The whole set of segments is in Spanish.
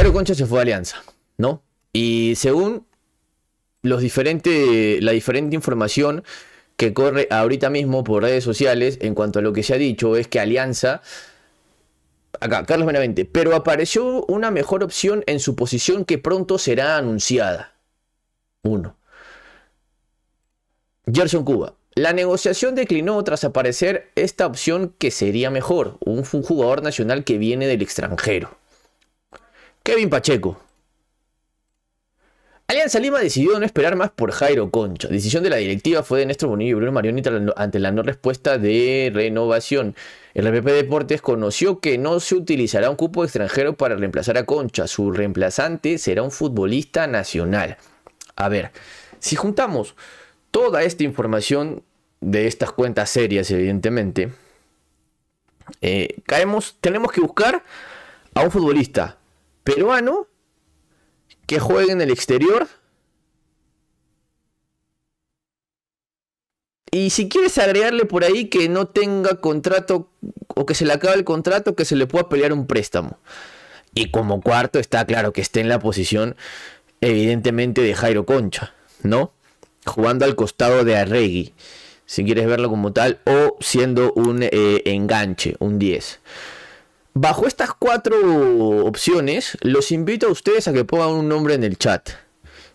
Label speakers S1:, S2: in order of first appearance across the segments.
S1: Pero Concha se fue a Alianza, ¿no? Y según los la diferente información que corre ahorita mismo por redes sociales en cuanto a lo que se ha dicho es que Alianza acá, Carlos Benavente, pero apareció una mejor opción en su posición que pronto será anunciada. Uno. Gerson Cuba. La negociación declinó tras aparecer esta opción que sería mejor, un jugador nacional que viene del extranjero. Kevin Pacheco. Alianza Lima decidió no esperar más por Jairo Concha. Decisión de la directiva fue de Néstor Bonillo y Bruno Marionita ante la no respuesta de renovación. El RPP Deportes conoció que no se utilizará un cupo extranjero para reemplazar a Concha. Su reemplazante será un futbolista nacional. A ver, si juntamos toda esta información de estas cuentas serias, evidentemente, eh, caemos, tenemos que buscar a un futbolista peruano que juegue en el exterior. Y si quieres agregarle por ahí que no tenga contrato o que se le acabe el contrato, que se le pueda pelear un préstamo. Y como cuarto está claro que esté en la posición evidentemente de Jairo Concha, ¿no? Jugando al costado de Arregui, si quieres verlo como tal, o siendo un eh, enganche, un 10. Bajo estas cuatro opciones, los invito a ustedes a que pongan un nombre en el chat.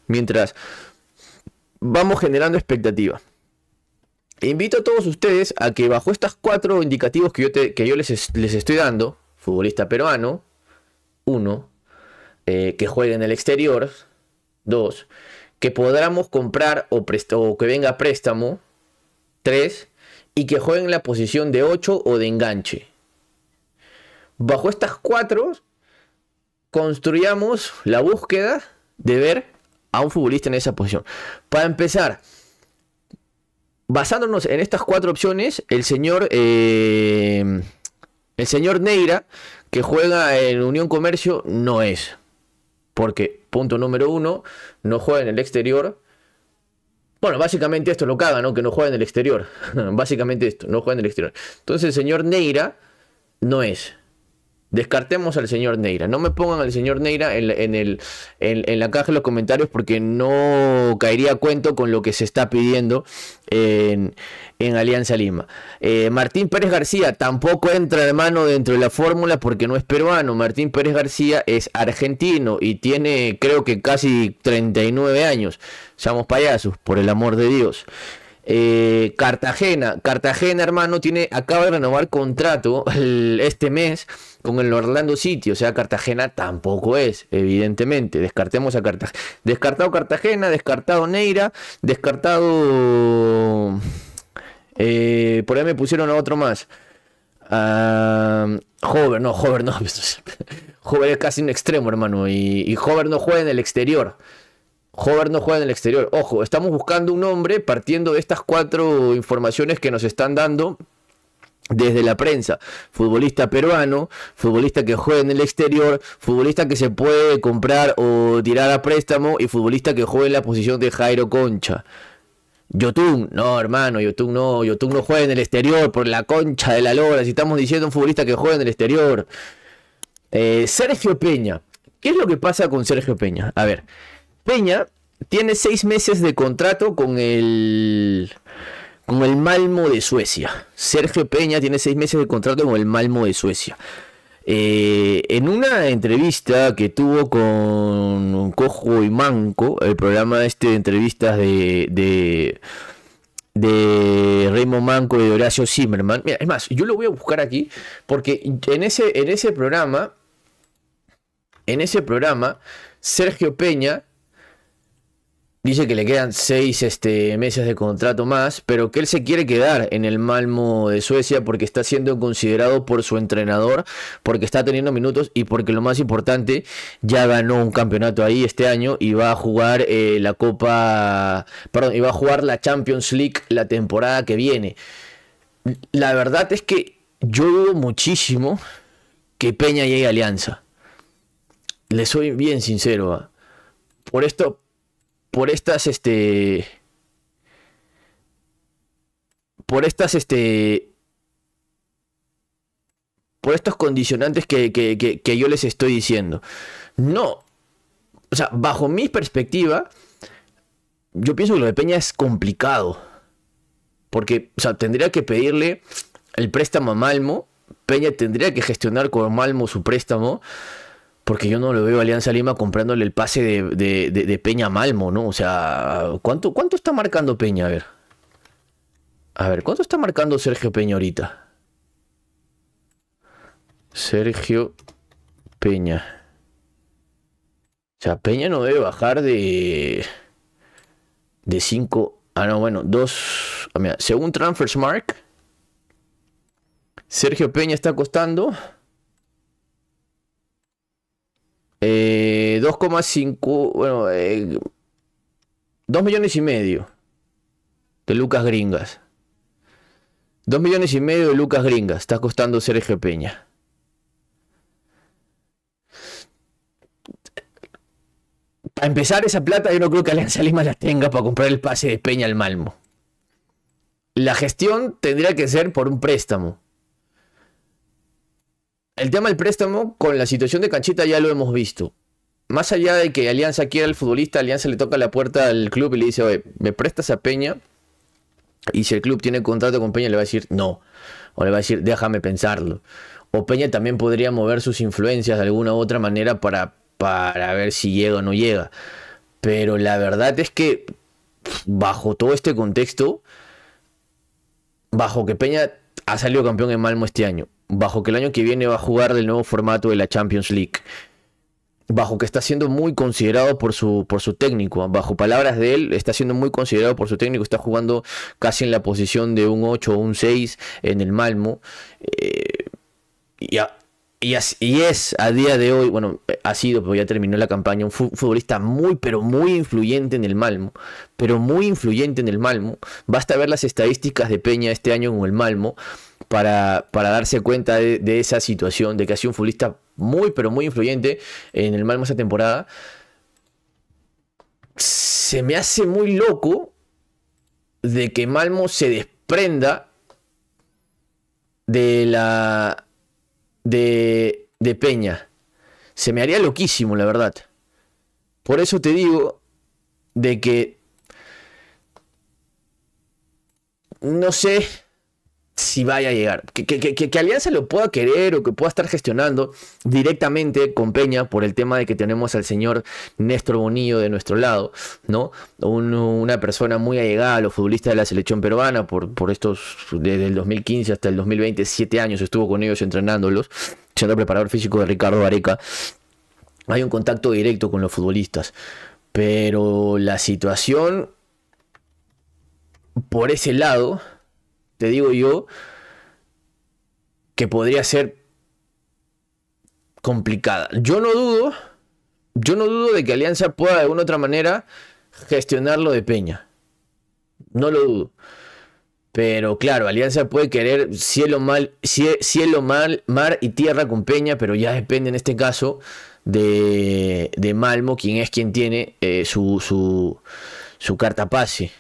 S1: Mientras vamos generando expectativa. Invito a todos ustedes a que bajo estas cuatro indicativos que yo, que yo les, estoy dando, futbolista peruano, uno, eh, que juegue en el exterior, dos, que podamos comprar o, que venga préstamo, tres, y que juegue en la posición de 8 o de enganche bajo estas cuatro construyamos la búsqueda de ver a un futbolista en esa posición. Para empezar, basándonos en estas cuatro opciones, el señor, eh, el señor Neira, que juega en Unión Comercio, no es. Porque, punto número uno, no juega en el exterior. Bueno, básicamente esto lo caga, ¿no? Que no juega en el exterior. básicamente esto, no juega en el exterior. Entonces el señor Neira no es. Descartemos al señor Neira. No me pongan al señor Neira en, el, en, la caja de los comentarios porque no caería cuento con lo que se está pidiendo en, Alianza Lima. Eh, Martín Pérez García tampoco entra, de mano dentro de la fórmula porque no es peruano. Martín Pérez García es argentino y tiene, creo que casi 39 años. Seamos payasos, por el amor de Dios. Eh, Cartagena, Cartagena, hermano, tiene, acaba de renovar contrato este mes con el Orlando City. O sea, Cartagena tampoco es, evidentemente. Descartemos a Cartagena. Descartado Cartagena, descartado Neira, descartado. Eh, por ahí me pusieron a otro más. Jover, ah, no, Jover, no. Jover es casi un extremo, hermano. Y, Jover no juega en el exterior. Hover no juega en el exterior. Ojo, estamos buscando un hombre partiendo de estas cuatro informaciones que nos están dando desde la prensa. Futbolista peruano, futbolista que juega en el exterior, futbolista que se puede comprar o tirar a préstamo y futbolista que juega en la posición de Jairo Concha. Yotun, no hermano, Yotun no, Yotun no juega en el exterior por la concha de la lora, si estamos diciendo un futbolista que juega en el exterior. Eh, Sergio Peña, ¿qué es lo que pasa con Sergio Peña? A ver, Peña tiene seis meses de contrato con el, con el Malmo de Suecia. Sergio Peña tiene seis meses de contrato con el Malmo de Suecia. Eh, en una entrevista que tuvo con Cojo y Manco, el programa este de entrevistas de, de, Raymond Manco y Horacio Zimmerman. Mira, es más, yo lo voy a buscar aquí porque en ese, en ese programa, en ese programa, Sergio Peña dice que le quedan seis este, meses de contrato más, pero que él se quiere quedar en el Malmo de Suecia porque está siendo considerado por su entrenador, porque está teniendo minutos y porque lo más importante, ya ganó un campeonato ahí este año y va a jugar eh, la Copa, perdón, y va a jugar la Champions League la temporada que viene. La verdad es que yo dudo muchísimo que Peña llegue a Alianza. Le soy bien sincero. Ah. Por esto, por estas, este... Por estas, este... Por estos condicionantes que, yo les estoy diciendo. No. O sea, bajo mi perspectiva, yo pienso que lo de Peña es complicado. Porque, o sea, tendría que pedirle el préstamo a Malmo. Peña tendría que gestionar con Malmo su préstamo porque yo no lo veo a Alianza Lima comprándole el pase de, Peña Malmo, ¿no? O sea, ¿cuánto, ¿cuánto está marcando Peña? A ver. A ver, ¿cuánto está marcando Sergio Peña ahorita? Sergio Peña. O sea, Peña no debe bajar de... De 5... Ah, no, bueno, 2... Ah, según según Smart, Sergio Peña está costando 2,5. Eh, bueno, 2 eh, millones y medio de lucas gringas. 2 millones y medio de lucas gringas. Está costando Sergio Peña. Para empezar, esa plata yo no creo que Alianza Lima la tenga para comprar el pase de Peña al Malmo. La gestión tendría que ser por un préstamo el tema del préstamo con la situación de Canchita ya lo hemos visto. Más allá de que Alianza quiera al futbolista, Alianza le toca la puerta al club y le dice, oye, ¿me prestas a Peña? Y si el club tiene contrato con Peña, le va a decir no. O le va a decir, déjame pensarlo. O Peña también podría mover sus influencias de alguna u otra manera para, para ver si llega o no llega. Pero la verdad es que, bajo todo este contexto, bajo que Peña ha salido campeón en Malmo este año, bajo que el año que viene va a jugar del nuevo formato de la Champions League, bajo que está siendo muy considerado por su, por su técnico, ¿ah? bajo palabras de él, está siendo muy considerado por su técnico, está jugando casi en la posición de un 8 o un 6 en el Malmo. Ya. Eh, y, y, es a día de hoy, bueno, ha sido, pero pues ya terminó la campaña, un futbolista muy, pero muy influyente en el Malmo. Pero muy influyente en el Malmo. Basta ver las estadísticas de Peña este año con el Malmo para, darse cuenta de, esa situación, de que ha sido un futbolista muy, pero muy influyente en el Malmo esa temporada. Se me hace muy loco de que Malmo se desprenda de la de, de Peña. Se me haría loquísimo, la verdad. Por eso te digo de que... No sé, si vaya a llegar. Que, que, que, Alianza lo pueda querer o que pueda estar gestionando directamente con Peña por el tema de que tenemos al señor Néstor Bonillo de nuestro lado, ¿no? una persona muy allegada a los futbolistas de la selección peruana por, por estos, desde el 2015 hasta el 2020, siete años estuvo con ellos entrenándolos, siendo preparador físico de Ricardo Areca. Hay un contacto directo con los futbolistas, pero la situación por ese lado te digo yo que podría ser complicada. Yo no dudo, yo no dudo de que Alianza pueda de alguna otra manera gestionarlo de Peña. No lo dudo. Pero claro, Alianza puede querer cielo, mal, cielo mal, mar y tierra con Peña, pero ya depende en este caso de, de Malmo, quien es quien tiene eh, su, su, carta pase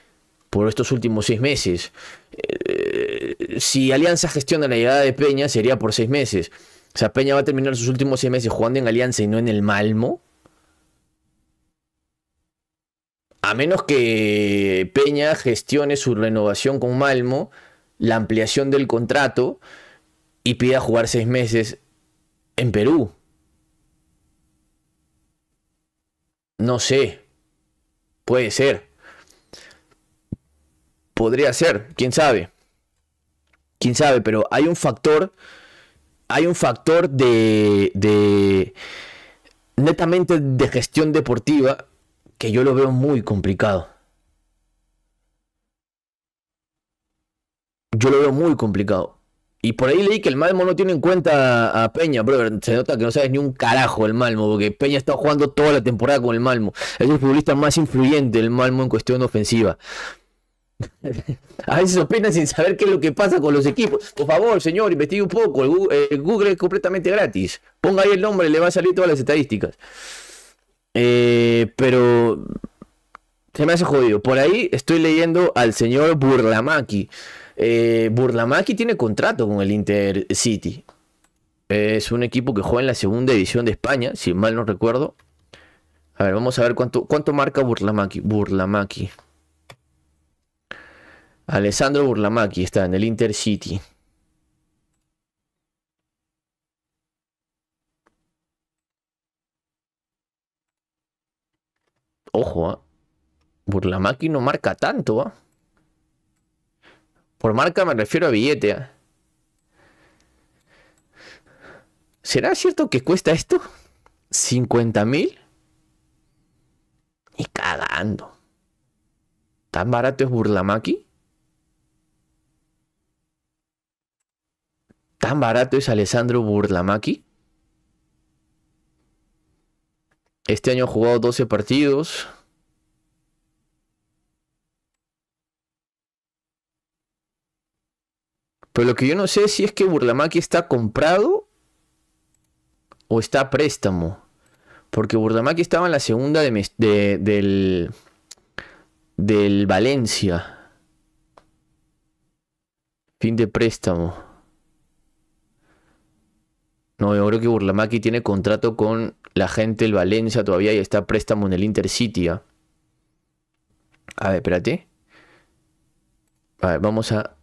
S1: por estos últimos seis meses. Eh, si Alianza gestiona la llegada de Peña, sería por seis meses. O sea, Peña va a terminar sus últimos seis meses jugando en Alianza y no en el Malmo. A menos que Peña gestione su renovación con Malmo, la ampliación del contrato y pida jugar seis meses en Perú. No sé. Puede ser. Podría ser, quién sabe quién sabe, pero hay un factor, hay un factor de, de netamente de gestión deportiva que yo lo veo muy complicado. Yo lo veo muy complicado. Y por ahí leí que el Malmo no tiene en cuenta a Peña, brother. Se nota que no sabes ni un carajo el Malmo, porque Peña está jugando toda la temporada con el Malmo. Es el futbolista más influyente del Malmo en cuestión ofensiva. A veces opinan sin saber qué es lo que pasa con los equipos. Por favor, señor, investigue un poco. Google, es completamente gratis. Ponga ahí el nombre, le va a salir todas las estadísticas. Eh, pero se me hace jodido. Por ahí estoy leyendo al señor Burlamaki. Eh, Burlamaki tiene contrato con el Inter City. Es un equipo que juega en la segunda división de España, si mal no recuerdo. A ver, vamos a ver cuánto, cuánto marca Burlamaki. Burlamaki. Alessandro Burlamaqui está en el Intercity. Ojo, ¿eh? ¿ah? Burlamaki no marca tanto, ¿ah? Por marca me refiero a billete, ¿ah? ¿Será cierto que cuesta esto? ¿50.000? mil? Y cagando. ¿Tan barato es Burlamaki? ¿Tan barato es Alessandro Burlamaki? Este año ha jugado 12 partidos. Pero lo que yo no sé si es que Burlamaki está comprado o está a préstamo. Porque Burlamaki estaba en la segunda de, del, del Valencia. Fin de préstamo. No, yo creo que Burlamaki tiene contrato con la gente del Valencia todavía y está préstamo en el Intercity. City. ¿ah? A ver, espérate. A ver, vamos a.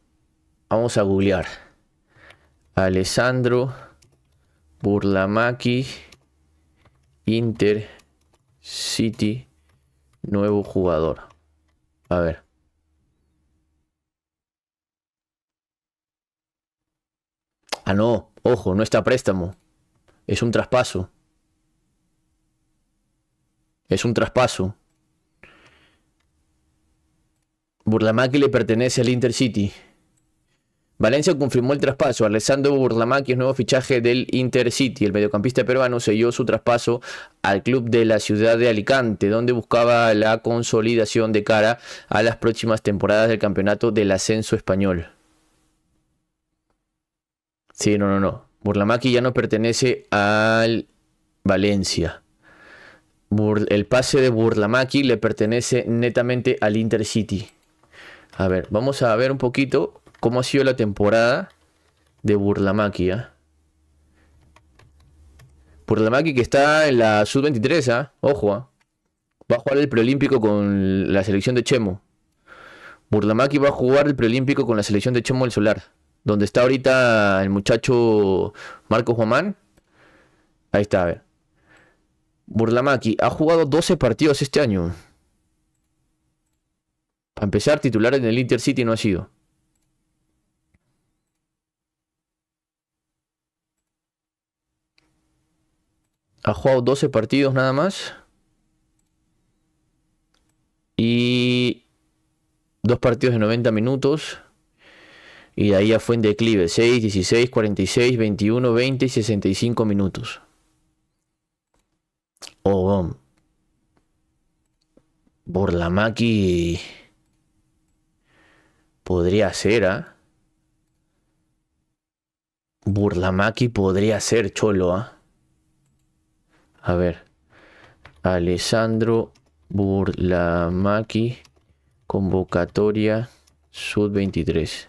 S1: Vamos a googlear. Alessandro Burlamaki Inter City nuevo jugador. A ver. Ah, no. Ojo, no está préstamo. Es un traspaso. Es un traspaso. Burlamaqui le pertenece al Intercity. Valencia confirmó el traspaso. Alessandro Burlamaqui es nuevo fichaje del Intercity. El mediocampista peruano selló su traspaso al club de la ciudad de Alicante, donde buscaba la consolidación de cara a las próximas temporadas del campeonato del ascenso español. Sí, no, no, no. Burlamaqui ya no pertenece al Valencia. el pase de Burlamaqui le pertenece netamente al Intercity. A ver, vamos a ver un poquito cómo ha sido la temporada de Burlamaqui. ¿ah? Burlamaqui que está en la sub-23, ¿ah? ojo. ¿ah? Va a jugar el preolímpico con la selección de Chemo. Burlamaqui va a jugar el preolímpico con la selección de Chemo el Solar. Donde está ahorita el muchacho Marcos Guamán. Ahí está, a ver. Burlamaki ha jugado 12 partidos este año. Para empezar, titular en el Intercity no ha sido. Ha jugado 12 partidos nada más. Y dos partidos de 90 minutos y de ahí ya fue en declive, 6, 16, 46, 21, 20 y 65 minutos. Oh, burlamaki podría ser, ¿ah? Burlamaki podría ser Cholo, ¿ah? A ver. Alessandro Burlamaki, convocatoria sub 23.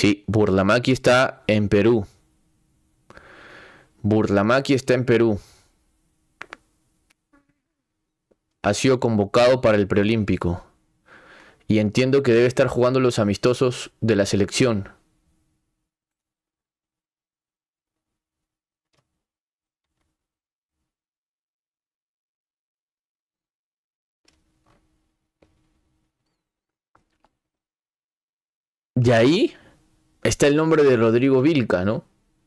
S1: Sí, Burlamaqui está en Perú. Burlamaqui está en Perú. Ha sido convocado para el preolímpico. Y entiendo que debe estar jugando los amistosos de la selección. De ahí está el nombre de Rodrigo Vilca, ¿no?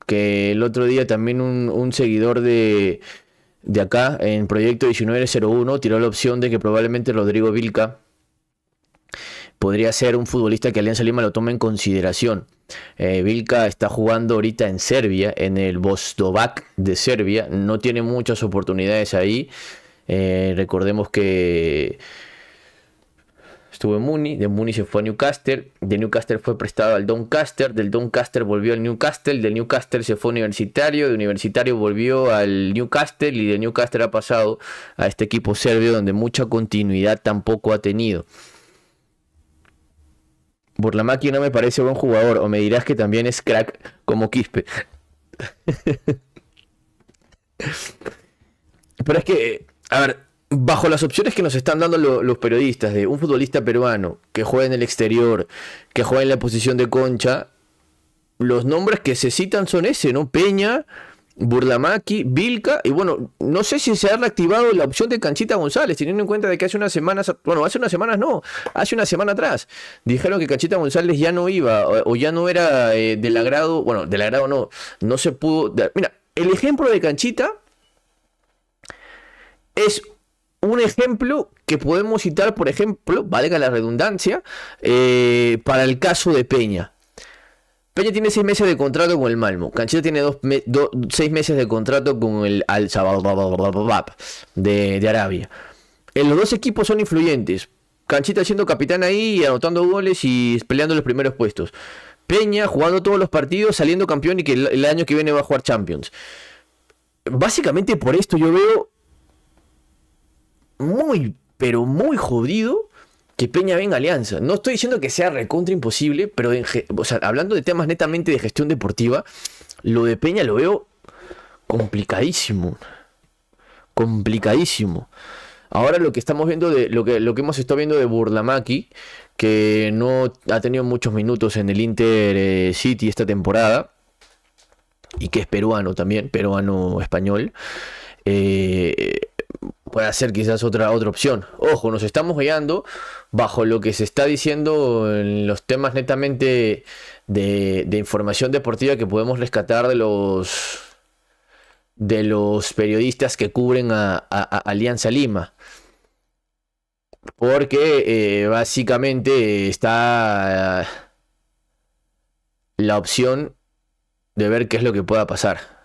S1: Que el otro día también un, seguidor de, de acá, en Proyecto 1901, tiró la opción de que probablemente Rodrigo Vilca podría ser un futbolista que Alianza Lima lo tome en consideración. Eh, Vilca está jugando ahorita en Serbia, en el Vostovac de Serbia. No tiene muchas oportunidades ahí. Eh, recordemos que estuvo en Muni, de Muni se fue a Newcastle, de Newcastle fue prestado al Doncaster, del Doncaster volvió al Newcastle, del Newcastle se fue a Universitario, de Universitario volvió al Newcastle y de Newcastle ha pasado a este equipo serbio donde mucha continuidad tampoco ha tenido. Por la máquina me parece buen jugador, o me dirás que también es crack como Quispe. Pero es que, a ver, bajo las opciones que nos están dando los periodistas de un futbolista peruano que juega en el exterior, que juega en la posición de concha, los nombres que se citan son ese, ¿no? Peña, Burlamaki, Vilca, y bueno, no sé si se ha reactivado la opción de Canchita González, teniendo en cuenta de que hace unas semanas, bueno, hace unas semanas no, hace una semana atrás, dijeron que Canchita González ya no iba, o, ya no era eh, del agrado, bueno, del agrado no, no se pudo... Mira, el ejemplo de Canchita es un ejemplo que podemos citar, por ejemplo, valga la redundancia, eh, para el caso de Peña. Peña tiene seis meses de contrato con el Malmo. Canchita tiene dos seis meses de contrato con el Al Shabaab de, Arabia. Eh, los dos equipos son influyentes. Canchita siendo capitán ahí, anotando goles y peleando los primeros puestos. Peña jugando todos los partidos, saliendo campeón y que el, el año que viene va a jugar Champions. Básicamente por esto yo veo muy, pero muy jodido que Peña venga Alianza. No estoy diciendo que sea recontra imposible, pero hablando de temas netamente de gestión deportiva, lo de Peña lo veo complicadísimo. Complicadísimo. Ahora lo que estamos viendo de lo que, lo que hemos estado viendo de Burlamaki, que no ha tenido muchos minutos en el Inter eh, City esta temporada y que es peruano también, peruano español. Eh, Puede ser quizás otra, otra opción. Ojo, nos estamos guiando bajo lo que se está diciendo en los temas netamente de, información deportiva que podemos rescatar de los de los periodistas que cubren a, Alianza Lima. Porque eh, básicamente está eh, la opción de ver qué es lo que pueda pasar.